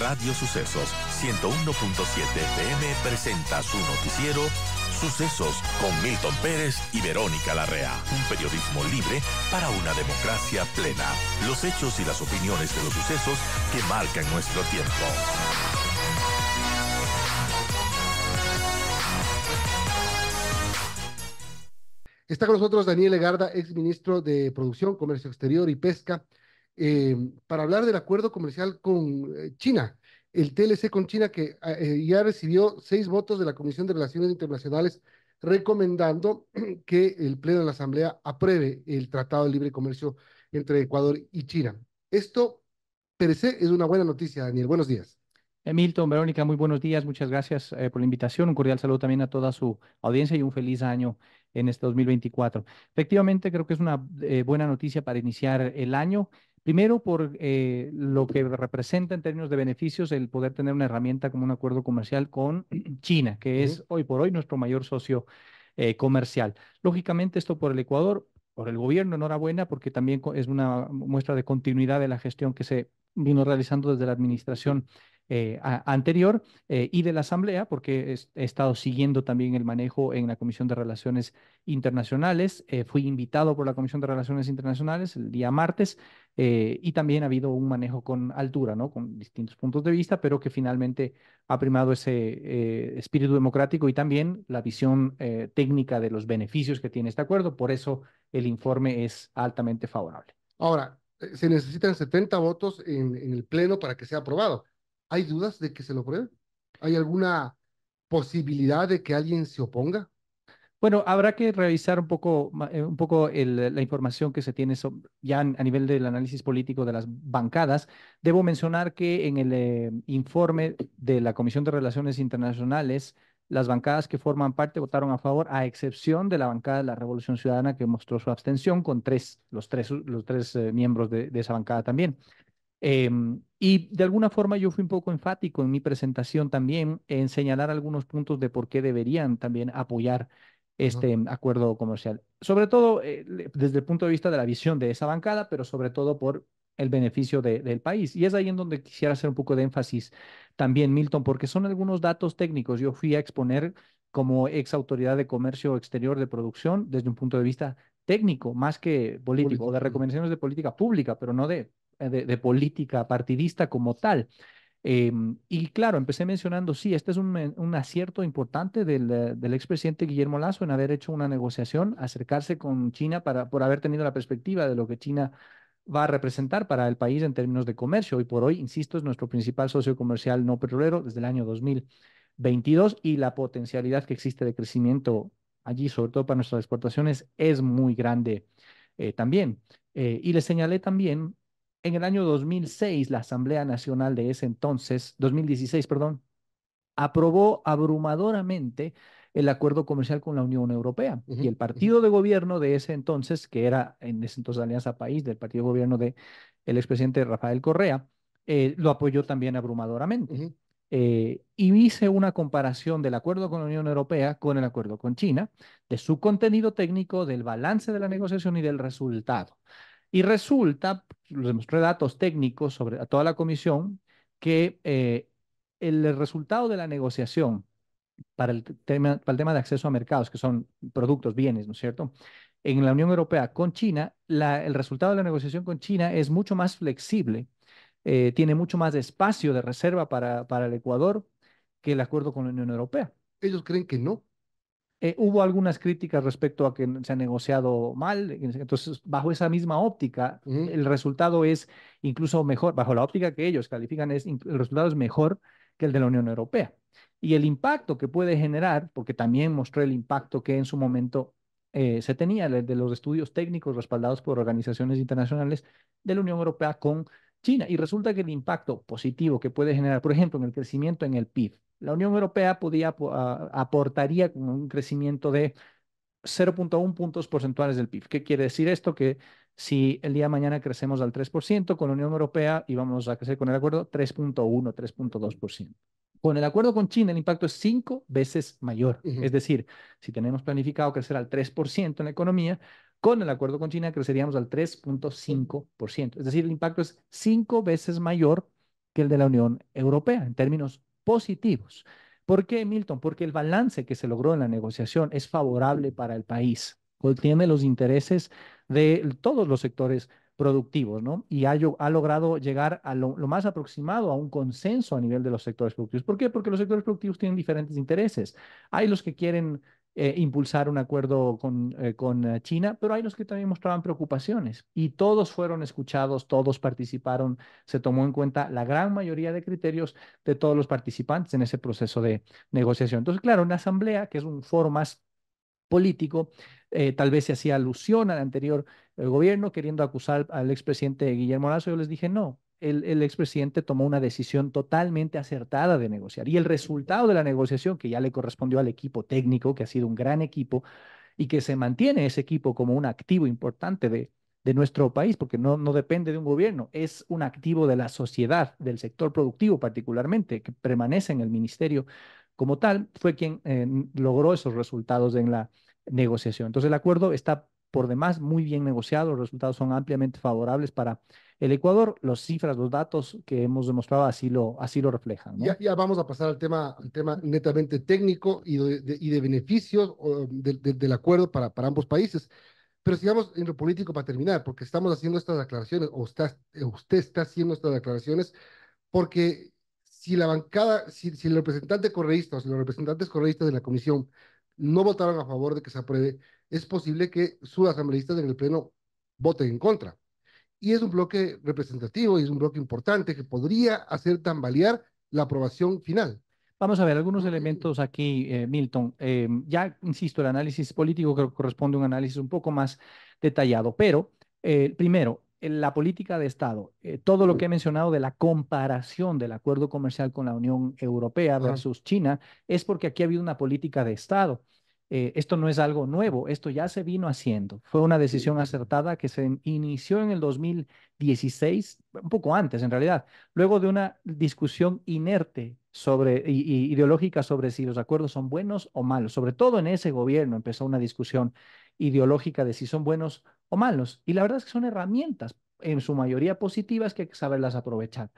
Radio Sucesos 101.7 FM presenta su noticiero Sucesos con Milton Pérez y Verónica Larrea. Un periodismo libre para una democracia plena. Los hechos y las opiniones de los sucesos que marcan nuestro tiempo. Está con nosotros Daniel Legarda, ex ministro de Producción, Comercio Exterior y Pesca Em, para hablar del acuerdo comercial con eh, China, el TLC con China, que ah, eh, ya recibió seis votos de la Comisión de Relaciones Internacionales recomendando que el Pleno de la Asamblea apruebe el Tratado de Libre Comercio entre Ecuador y China. Esto, per es una buena noticia, Daniel. Buenos días. Milton, Verónica, muy buenos días. Muchas gracias eh, por la invitación. Un cordial saludo también a toda su audiencia y un feliz año en este 2024. Efectivamente, creo que es una buena noticia para iniciar el año. Primero, por eh, lo que representa en términos de beneficios el poder tener una herramienta como un acuerdo comercial con China, que es hoy por hoy nuestro mayor socio eh, comercial. Lógicamente, esto por el Ecuador, por el gobierno, enhorabuena, porque también es una muestra de continuidad de la gestión que se vino realizando desde la administración eh, anterior eh, y de la Asamblea, porque he estado siguiendo también el manejo en la Comisión de Relaciones Internacionales. Eh, fui invitado por la Comisión de Relaciones Internacionales el día martes y también ha habido un manejo con altura, ¿no? con distintos puntos de vista, pero que finalmente ha primado ese espíritu democrático y también la visión técnica de los beneficios que tiene este acuerdo. Por eso el informe es altamente favorable. Ahora, se necesitan 70 votos en, el Pleno para que sea aprobado. ¿Hay dudas de que se lo pruebe? ¿Hay alguna posibilidad de que alguien se oponga? Bueno, habrá que revisar un poco, eh, un poco la información que se tiene ya a nivel del análisis político de las bancadas. Debo mencionar que en el eh, informe de la Comisión de Relaciones Internacionales, las bancadas que forman parte votaron a favor, a excepción de la bancada de la Revolución Ciudadana que mostró su abstención con tres, los tres, los tres eh, miembros de esa bancada también. Em, y de alguna forma yo fui un poco enfático en mi presentación también en señalar algunos puntos de por qué deberían también apoyar este acuerdo comercial. Sobre todo eh, desde el punto de vista de la visión de esa bancada, pero sobre todo por el beneficio del país. Y es ahí en donde quisiera hacer un poco de énfasis también, Milton, porque son algunos datos técnicos. Yo fui a exponer como ex autoridad de comercio exterior de producción desde un punto de vista técnico, más que político, o de recomendaciones de política pública, pero no de eh, de, política partidista como tal. Em, y claro, empecé mencionando, sí, este es un, acierto importante del, eh, del expresidente Guillermo Lazo en haber hecho una negociación, acercarse con China para, por haber tenido la perspectiva de lo que China va a representar para el país en términos de comercio. y por hoy, insisto, es nuestro principal socio comercial no petrolero desde el año 2022 y la potencialidad que existe de crecimiento allí, sobre todo para nuestras exportaciones, es muy grande eh, también. y le señalé también en el año 2006, la Asamblea Nacional de ese entonces, 2016, perdón, aprobó abrumadoramente el acuerdo comercial con la Unión Europea. y el partido de gobierno de ese entonces, que era en ese entonces Alianza País, del partido de gobierno del expresidente Rafael Correa, eh, lo apoyó también abrumadoramente. Eh, y hice una comparación del acuerdo con la Unión Europea con el acuerdo con China, de su contenido técnico, del balance de la negociación y del resultado. Y resulta, les mostré datos técnicos sobre, a toda la comisión, que eh, el resultado de la negociación para el, tema, para el tema de acceso a mercados, que son productos, bienes, ¿no es cierto? En la Unión Europea con China, la, el resultado de la negociación con China es mucho más flexible, eh, tiene mucho más espacio de reserva para, para el Ecuador que el acuerdo con la Unión Europea. Ellos creen que no, eh, hubo algunas críticas respecto a que se ha negociado mal, entonces bajo esa misma óptica, el resultado es incluso mejor, bajo la óptica que ellos califican, es, el resultado es mejor que el de la Unión Europea. Y el impacto que puede generar, porque también mostró el impacto que en su momento eh, se tenía de los estudios técnicos respaldados por organizaciones internacionales de la Unión Europea con China. Y resulta que el impacto positivo que puede generar, por ejemplo, en el crecimiento en el PIB, la Unión Europea aportaría un crecimiento de 0.1 puntos porcentuales del PIB. ¿Qué quiere decir esto? Que si el día de mañana crecemos al 3% con la Unión Europea y vamos a crecer con el acuerdo 3.1, 3.2%. Con el acuerdo con China el impacto es cinco veces mayor. Es decir, si tenemos planificado crecer al 3% en la economía, con el acuerdo con China creceríamos al 3.5%. Es decir, el impacto es cinco veces mayor que el de la Unión Europea en términos positivos. ¿Por qué, Milton? Porque el balance que se logró en la negociación es favorable para el país, contiene los intereses de todos los sectores productivos, ¿no? Y ha, logrado llegar a lo, lo, más aproximado a un consenso a nivel de los sectores productivos. ¿Por qué? Porque los sectores productivos tienen diferentes intereses. Hay los que quieren eh, impulsar un acuerdo con, eh, con eh, China, pero hay los que también mostraban preocupaciones y todos fueron escuchados, todos participaron, se tomó en cuenta la gran mayoría de criterios de todos los participantes en ese proceso de negociación. Entonces, claro, una asamblea, que es un foro más político, tal vez se hacía alusión al anterior gobierno queriendo acusar al, al expresidente Guillermo Lazo, yo les dije, no, el, expresidente tomó una decisión totalmente acertada de negociar. Y el resultado de la negociación, que ya le correspondió al equipo técnico, que ha sido un gran equipo, y que se mantiene ese equipo como un activo importante de, nuestro país, porque no, no depende de un gobierno, es un activo de la sociedad, del sector productivo particularmente, que permanece en el ministerio como tal, fue quien eh, logró esos resultados en la negociación. Entonces el acuerdo está por demás muy bien negociado, los resultados son ampliamente favorables para el Ecuador, las cifras, los datos que hemos demostrado así lo, así lo reflejan. Ya, vamos a pasar al tema, al tema netamente técnico y de, y de beneficios del acuerdo para, para ambos países. Pero sigamos en lo político para terminar, porque estamos haciendo estas aclaraciones, o eh, usted está haciendo estas declaraciones, porque si la bancada, si, el representante correísta o los representantes correístas de la comisión no votaron a favor de que se apruebe, es posible que sus asambleístas en el Pleno voten en contra. Y es un bloque representativo y es un bloque importante que podría hacer tambalear la aprobación final. Vamos a ver algunos elementos aquí, eh, Milton. Eh, ya, insisto, el análisis político que corresponde a un análisis un poco más detallado, pero eh, primero, la política de Estado, eh, todo lo que he mencionado de la comparación del acuerdo comercial con la Unión Europea versus China, es porque aquí ha habido una política de Estado. Eh, esto no es algo nuevo, esto ya se vino haciendo. Fue una decisión acertada que se inició en el 2016, un poco antes en realidad, luego de una discusión inerte sobre, ideológica sobre si los acuerdos son buenos o malos. Sobre todo en ese gobierno empezó una discusión ideológica de si son buenos o malos. Y la verdad es que son herramientas, en su mayoría positivas, que hay que saberlas aprovechar.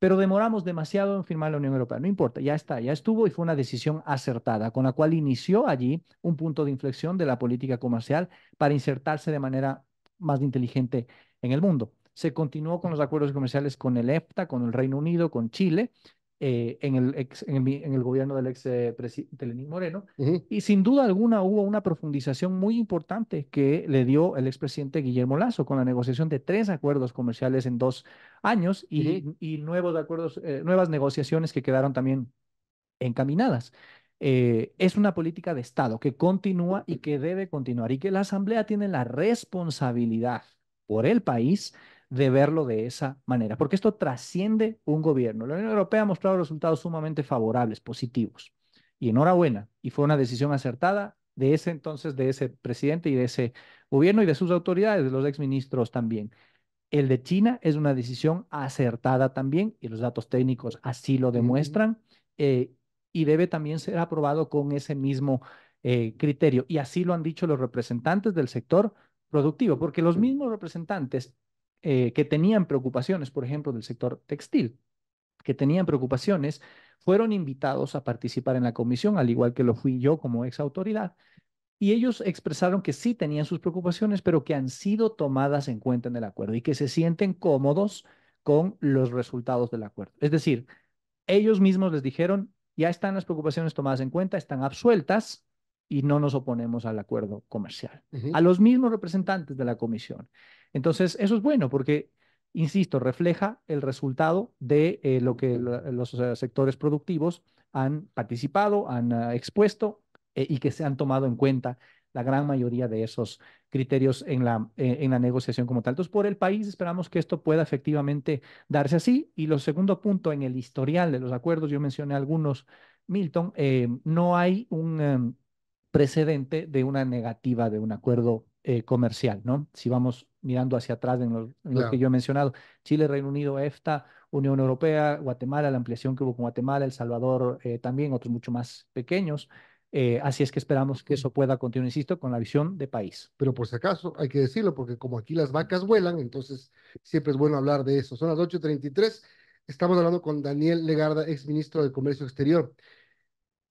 Pero demoramos demasiado en firmar la Unión Europea. No importa, ya está, ya estuvo y fue una decisión acertada, con la cual inició allí un punto de inflexión de la política comercial para insertarse de manera más inteligente en el mundo. Se continuó con los acuerdos comerciales con el EFTA, con el Reino Unido, con Chile, eh, en, el en, el gobierno del ex eh, presidente Lenín Moreno. Y sin duda alguna hubo una profundización muy importante que le dio el expresidente Guillermo Lazo con la negociación de tres acuerdos comerciales en dos años y, y nuevos acuerdos, eh, nuevas negociaciones que quedaron también encaminadas. es una política de Estado que continúa y que debe continuar y que la Asamblea tiene la responsabilidad por el país de verlo de esa manera, porque esto trasciende un gobierno. La Unión Europea ha mostrado resultados sumamente favorables, positivos, y enhorabuena, y fue una decisión acertada de ese entonces, de ese presidente y de ese gobierno y de sus autoridades, de los exministros también. El de China es una decisión acertada también, y los datos técnicos así lo demuestran, eh, y debe también ser aprobado con ese mismo eh, criterio. Y así lo han dicho los representantes del sector productivo, porque los mismos representantes eh, que tenían preocupaciones, por ejemplo, del sector textil, que tenían preocupaciones, fueron invitados a participar en la comisión, al igual que lo fui yo como ex autoridad, y ellos expresaron que sí tenían sus preocupaciones, pero que han sido tomadas en cuenta en el acuerdo y que se sienten cómodos con los resultados del acuerdo. Es decir, ellos mismos les dijeron, ya están las preocupaciones tomadas en cuenta, están absueltas y no nos oponemos al acuerdo comercial. A los mismos representantes de la comisión. Entonces, eso es bueno porque, insisto, refleja el resultado de eh, lo que los sectores productivos han participado, han ah, expuesto eh, y que se han tomado en cuenta la gran mayoría de esos criterios en la, eh, en la negociación como tal. Entonces, por el país esperamos que esto pueda efectivamente darse así. Y lo segundo punto, en el historial de los acuerdos, yo mencioné algunos, Milton, no hay un em, precedente de una negativa de un acuerdo eh, comercial, ¿no? Si vamos mirando hacia atrás en, lo, que yo he mencionado, Chile, Reino Unido, EFTA, Unión Europea, Guatemala, la ampliación que hubo con Guatemala, El Salvador eh, también, otros mucho más pequeños. Eh, así es que esperamos que eso pueda continuar, insisto, con la visión de país. Pero por si acaso, hay que decirlo, porque como aquí las vacas vuelan, entonces siempre es bueno hablar de eso. Son las 8.33, estamos hablando con Daniel Legarda, ex ministro de Comercio Exterior.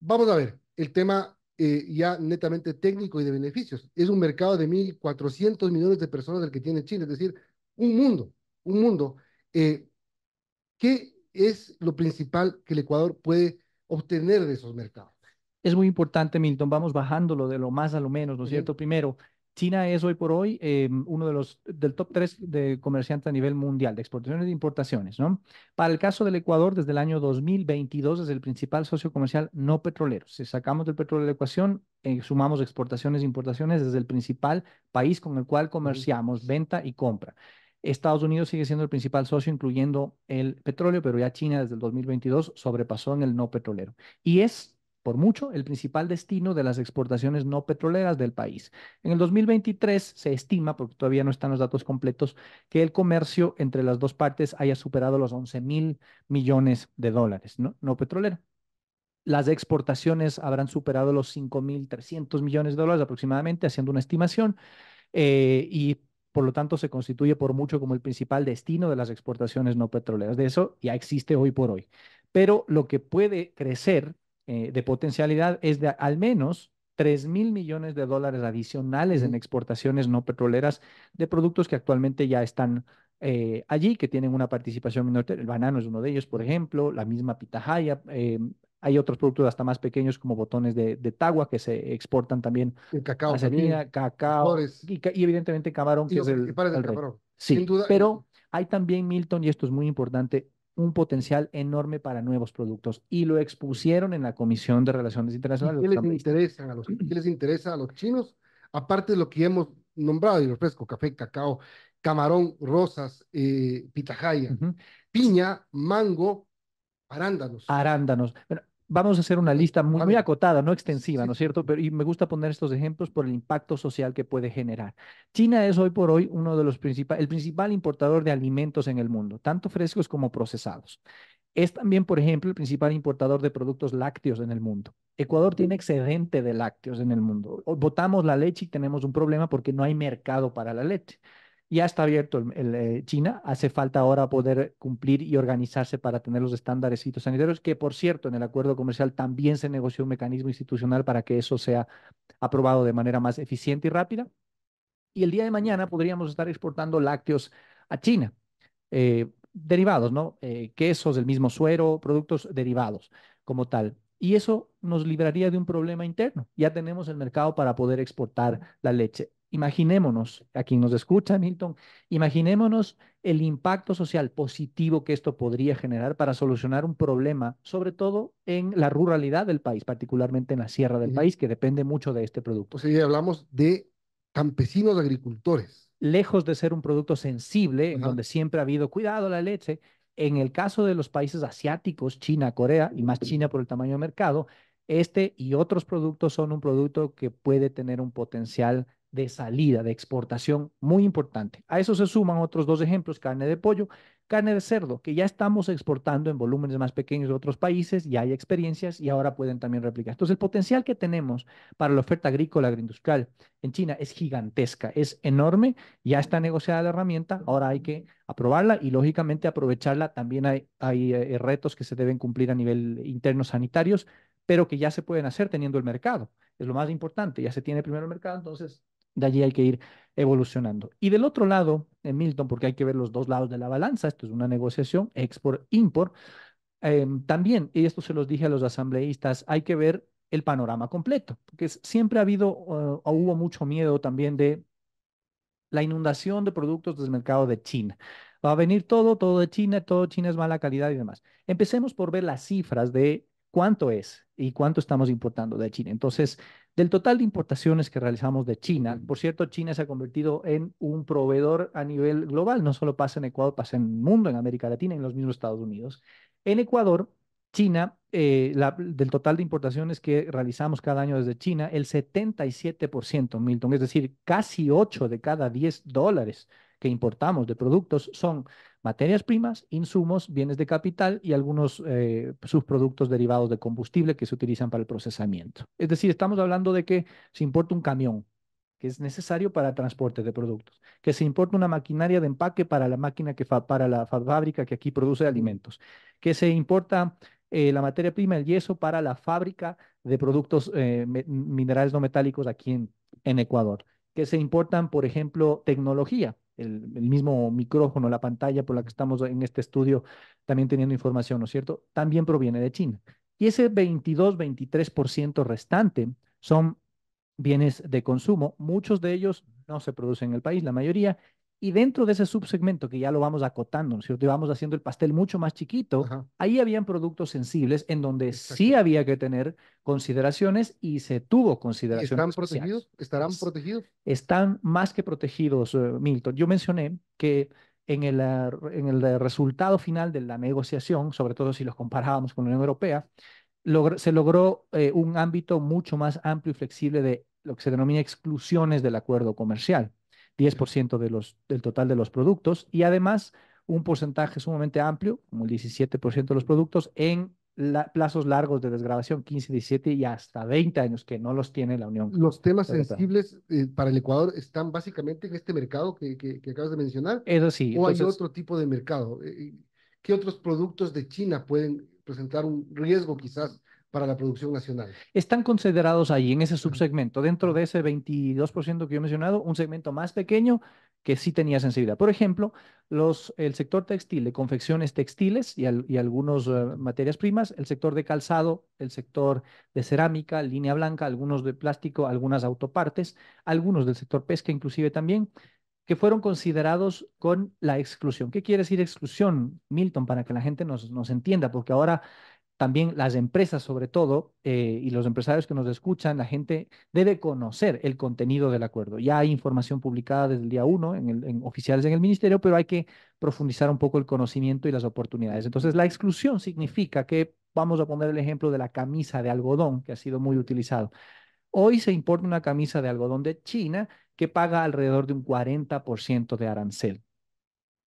Vamos a ver, el tema eh, ya netamente técnico y de beneficios. Es un mercado de 1.400 millones de personas del que tiene China, es decir, un mundo, un mundo. Eh, ¿Qué es lo principal que el Ecuador puede obtener de esos mercados? Es muy importante, Milton. Vamos bajándolo de lo más a lo menos, ¿no es cierto? Primero, China es hoy por hoy eh, uno de los del top tres de comerciantes a nivel mundial de exportaciones e importaciones, ¿no? Para el caso del Ecuador, desde el año 2022 es el principal socio comercial no petrolero. Si sacamos del petróleo de la ecuación, eh, sumamos exportaciones e importaciones desde el principal país con el cual comerciamos venta y compra. Estados Unidos sigue siendo el principal socio, incluyendo el petróleo, pero ya China desde el 2022 sobrepasó en el no petrolero. Y es por mucho el principal destino de las exportaciones no petroleras del país. En el 2023 se estima, porque todavía no están los datos completos, que el comercio entre las dos partes haya superado los 11 mil millones de dólares no, no petrolero. Las exportaciones habrán superado los 5.300 millones de dólares aproximadamente, haciendo una estimación, eh, y por lo tanto se constituye por mucho como el principal destino de las exportaciones no petroleras. De eso ya existe hoy por hoy. Pero lo que puede crecer eh, de potencialidad es de al menos 3 mil millones de dólares adicionales en exportaciones no petroleras de productos que actualmente ya están eh, allí, que tienen una participación menor. El banano es uno de ellos, por ejemplo, la misma pitahaya. Eh, hay otros productos hasta más pequeños como botones de, tagua que se exportan también. El cacao cacao. Y, y, evidentemente camarón, que es Sí, Sin duda. pero hay también, Milton, y esto es muy importante, un potencial enorme para nuevos productos y lo expusieron en la Comisión de Relaciones Internacionales. ¿Qué les, interesa a los, a los chinos? Aparte de lo que hemos nombrado, y refresco, café, cacao, camarón, rosas, eh, pitahaya, piña, mango, arándanos. Arándanos. Bueno, vamos a hacer una lista muy, acotada, no extensiva, ¿no es cierto? Pero, y me gusta poner estos ejemplos por el impacto social que puede generar. China es hoy por hoy uno de los principales, el principal importador de alimentos en el mundo, tanto frescos como procesados. Es también, por ejemplo, el principal importador de productos lácteos en el mundo. Ecuador tiene excedente de lácteos en el mundo. Botamos la leche y tenemos un problema porque no hay mercado para la leche ya está abierto el, eh, China, hace falta ahora poder cumplir y organizarse para tener los estándares sanitarios, que por cierto, en el acuerdo comercial también se negoció un mecanismo institucional para que eso sea aprobado de manera más eficiente y rápida. Y el día de mañana podríamos estar exportando lácteos a China, eh, derivados, ¿no? Eh, quesos, del mismo suero, productos derivados como tal. Y eso nos libraría de un problema interno. Ya tenemos el mercado para poder exportar la leche. Imaginémonos, a quien nos escucha, Milton, imaginémonos el impacto social positivo que esto podría generar para solucionar un problema, sobre todo en la ruralidad del país, particularmente en la sierra del país, que depende mucho de este producto. si pues hablamos de campesinos agricultores. Lejos de ser un producto sensible, en donde siempre ha habido cuidado la leche, en el caso de los países asiáticos, China, Corea, y más China por el tamaño de mercado, este y otros productos son un producto que puede tener un potencial de salida, de exportación, muy importante. A eso se suman otros dos ejemplos, carne de pollo, carne de cerdo, que ya estamos exportando en volúmenes más pequeños de otros países, ya hay experiencias y ahora pueden también replicar. Entonces, el potencial que tenemos para la oferta agrícola agroindustrial en China es gigantesca, es enorme, ya está negociada la herramienta, ahora hay que aprobarla y lógicamente aprovecharla. También hay, hay eh, retos que se deben cumplir a nivel interno sanitarios, pero que ya se pueden hacer teniendo el mercado. Es lo más importante, ya se tiene primero el mercado, entonces de allí hay que ir evolucionando. Y del otro lado, en Milton, porque hay que ver los dos lados de la balanza, esto es una negociación, export-import, em, también, y esto se los dije a los asambleístas, hay que ver el panorama completo, porque siempre ha habido o hubo mucho miedo también de la inundación de productos del mercado de China. Va a venir todo, todo de China, todo China es mala calidad y demás. Empecemos por ver las cifras de cuánto es y cuánto estamos importando de China. Entonces, del total de importaciones que realizamos de China, por cierto, China se ha convertido en un proveedor a nivel global, no solo pasa en Ecuador, pasa en el mundo, en América Latina, en los mismos Estados Unidos. En Ecuador, China, eh, del total de importaciones que realizamos cada año desde China, el 77%, Milton, es decir, casi 8 de cada 10 dólares que importamos de productos son materias primas, insumos, bienes de capital y algunos eh, subproductos derivados de combustible que se utilizan para el procesamiento. Es decir, estamos hablando de que se importa un camión, que es necesario para transporte de productos, que se importa una maquinaria de empaque para la máquina que para la fábrica que aquí produce alimentos, que se importa eh, la materia prima, el yeso para la fábrica de productos eh, minerales no metálicos aquí en Ecuador, que se importan, por ejemplo, tecnología el, mismo micrófono, la pantalla por la que estamos en este estudio también teniendo información, ¿no es cierto? También proviene de China. Y ese 22-23% restante son bienes de consumo, muchos de ellos no se producen en el país, la mayoría, y dentro de ese subsegmento que ya lo vamos acotando, ¿no es cierto? Y vamos haciendo el pastel mucho más chiquito, ahí habían productos sensibles en donde sí había que tener consideraciones y se tuvo consideraciones. ¿Están protegidos? ¿Estarán protegidos? Están más que protegidos, eh, Milton. Yo mencioné que en el, ah, en el eh, resultado final de la negociación, sobre todo si los comparábamos con la Unión Europea, se logró eh, un ámbito mucho más amplio y flexible de lo que se denomina exclusiones del acuerdo comercial. 10% de los, del total de los productos y además un porcentaje sumamente amplio, como el 17% de los productos, en plazos largos de desgradación, 15, 17 y hasta 20 años, que no los tiene la Unión. Los temas sensibles eh, para el Ecuador están básicamente en este mercado que, acabas de mencionar. Eso sí. ¿O hay otro tipo de mercado? Eh, eh, ¿Qué otros productos de China pueden presentar un riesgo quizás para la producción nacional. Están considerados ahí en ese subsegmento, dentro de ese 22% que yo he mencionado, un segmento más pequeño que sí tenía sensibilidad. Por ejemplo, los, el sector textil, de confecciones textiles y, algunas eh, materias primas, el sector de calzado, el sector de cerámica, línea blanca, algunos de plástico, algunas autopartes, algunos del sector pesca inclusive también, que fueron considerados con la exclusión. ¿Qué quiere decir exclusión, Milton, para que la gente nos, nos entienda? Porque ahora también las empresas sobre todo eh, y los empresarios que nos escuchan, la gente debe conocer el contenido del acuerdo. Ya hay información publicada desde el día uno en, en, oficiales en el ministerio, pero hay que profundizar un poco el conocimiento y las oportunidades. Entonces, la exclusión significa que, vamos a poner el ejemplo de la camisa de algodón que ha sido muy utilizado. Hoy se importa una camisa de algodón de China que paga alrededor de un 40% de arancel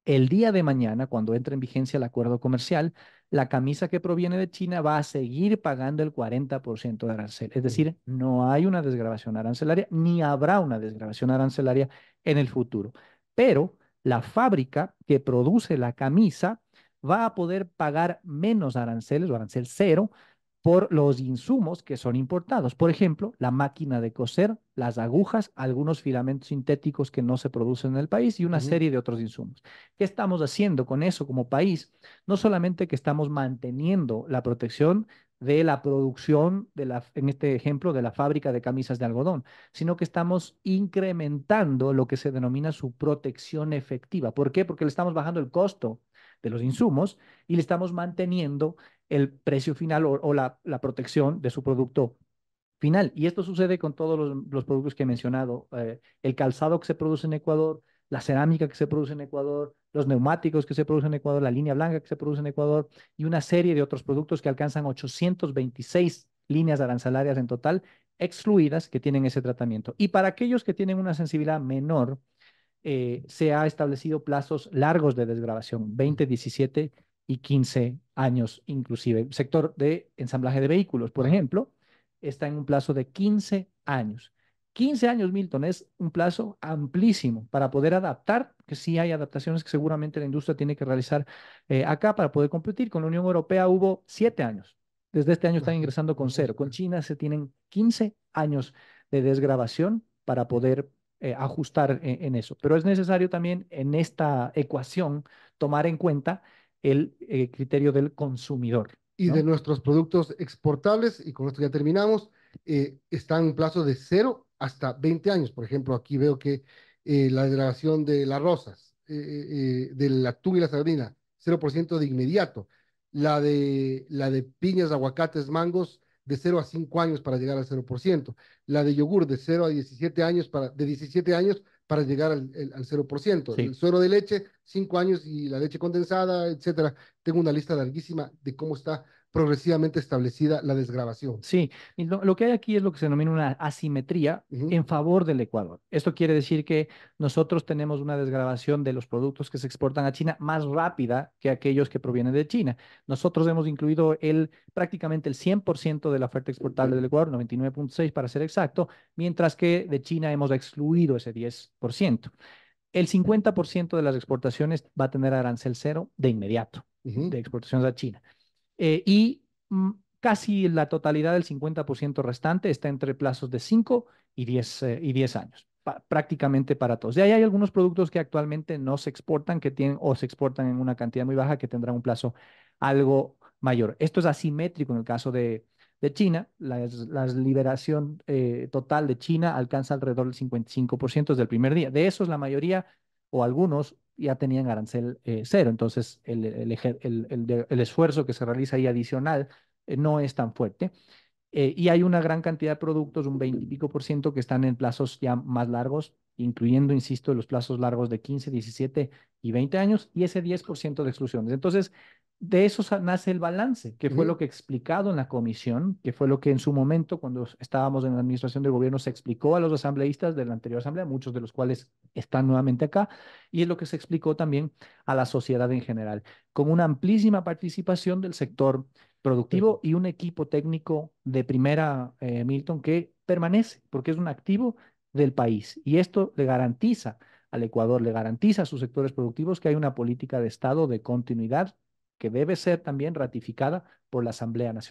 el día de mañana, cuando entre en vigencia el acuerdo comercial, la camisa que proviene de China va a seguir pagando el 40% de arancel. Es decir, no hay una desgrabación arancelaria ni habrá una desgrabación arancelaria en el futuro. Pero la fábrica que produce la camisa va a poder pagar menos aranceles o arancel cero por los insumos que son importados. Por ejemplo, la máquina de coser, las agujas, algunos filamentos sintéticos que no se producen en el país y una serie de otros insumos. ¿Qué estamos haciendo con eso como país? No solamente que estamos manteniendo la protección de la producción, de en este ejemplo, de la fábrica de camisas de algodón, sino que estamos incrementando lo que se denomina su protección efectiva. ¿Por qué? Porque le estamos bajando el costo de los insumos y le estamos manteniendo el precio final o, la, protección de su producto final. Y esto sucede con todos los, productos que he mencionado. Eh, el calzado que se produce en Ecuador, la cerámica que se produce en Ecuador, los neumáticos que se producen en Ecuador, la línea blanca que se produce en Ecuador y una serie de otros productos que alcanzan 826 líneas arancelarias en total, excluidas que tienen ese tratamiento. Y para aquellos que tienen una sensibilidad menor, eh, se ha establecido plazos largos de desgrabación, 20, 17 y 15 años inclusive. El sector de ensamblaje de vehículos, por ejemplo, está en un plazo de 15 años. 15 años, Milton, es un plazo amplísimo para poder adaptar, que sí hay adaptaciones que seguramente la industria tiene que realizar eh, acá para poder competir. Con la Unión Europea hubo 7 años. Desde este año están ingresando con cero. Con China se tienen 15 años de desgrabación para poder eh, ajustar e-, en, eso. Pero es necesario también en esta ecuación tomar en cuenta el eh, criterio del consumidor. Y de nuestros productos exportables, y con esto ya terminamos, eh, están en plazo de 0 hasta 20 años. Por ejemplo, aquí veo que eh, la degradación de las rosas, del atún y la sardina, 0% de inmediato. La de, la de piñas, aguacates, mangos, de 0 a 5 años para llegar al 0%, la de yogur de 0 a 17 años para, de 17 años para llegar al, 0%, el suero de leche, 5 años y la leche condensada, etcétera. Tengo una lista larguísima de cómo está progresivamente establecida la desgrabación. Sí, lo, que hay aquí es lo que se denomina una asimetría en favor del Ecuador. Esto quiere decir que nosotros tenemos una desgrabación de los productos que se exportan a China más rápida que aquellos que provienen de China. Nosotros hemos incluido el, prácticamente el 100% de la oferta exportable del Ecuador, 99.6 para ser exacto, mientras que de China hemos excluido ese 10%. El 50% de las exportaciones va a tener arancel cero de inmediato, de exportaciones a China. Eh, y mm, casi la totalidad del 50% restante está entre plazos de 5 y 10, eh, y 10 años, prácticamente para todos. Y ahí hay algunos productos que actualmente no se exportan que tienen, o se exportan en una cantidad muy baja que tendrán un plazo algo mayor. Esto es asimétrico en el caso de, China. La, liberación eh, total de China alcanza alrededor del 55% desde el primer día. De esos, la mayoría o algunos ya tenían arancel eh, cero. Entonces, el, el, esfuerzo que se realiza ahí adicional eh, no es tan fuerte. Eh, y hay una gran cantidad de productos, un 20 y pico por ciento, que están en plazos ya más largos, incluyendo, insisto, los plazos largos de 15, 17 y 20 años, y ese 10 por ciento de exclusiones. Entonces, de eso nace el balance, que fue lo que explicado en la comisión, que fue lo que en su momento, cuando estábamos en la administración del gobierno, se explicó a los asambleístas de la anterior asamblea, muchos de los cuales están nuevamente acá, y es lo que se explicó también a la sociedad en general, con una amplísima participación del sector productivo y un equipo técnico de primera, eh, Milton, que permanece, porque es un activo del país, y esto le garantiza al Ecuador, le garantiza a sus sectores productivos que hay una política de Estado de continuidad que debe ser también ratificada por la Asamblea Nacional.